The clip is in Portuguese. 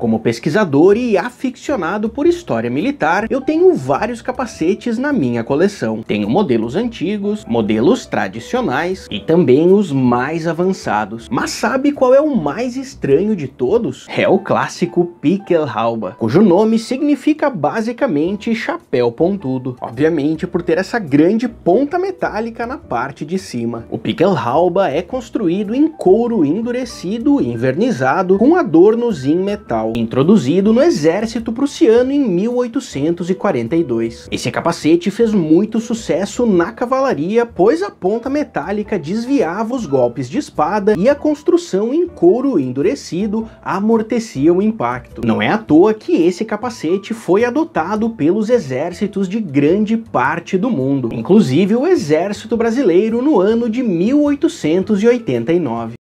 Como pesquisador e aficionado por história militar, eu tenho vários capacetes na minha coleção. Tenho modelos antigos, modelos tradicionais e também os mais avançados. Mas sabe qual é o mais estranho de todos? É o clássico Pickelhalba, cujo nome significa basicamente chapéu pontudo. Obviamente por ter essa grande ponta metálica na parte de cima. O Pickelhalba é construído em couro endurecido e envernizado com adornos em metal introduzido no exército prussiano em 1842. Esse capacete fez muito sucesso na cavalaria, pois a ponta metálica desviava os golpes de espada e a construção em couro endurecido amortecia o impacto. Não é à toa que esse capacete foi adotado pelos exércitos de grande parte do mundo, inclusive o exército brasileiro no ano de 1889.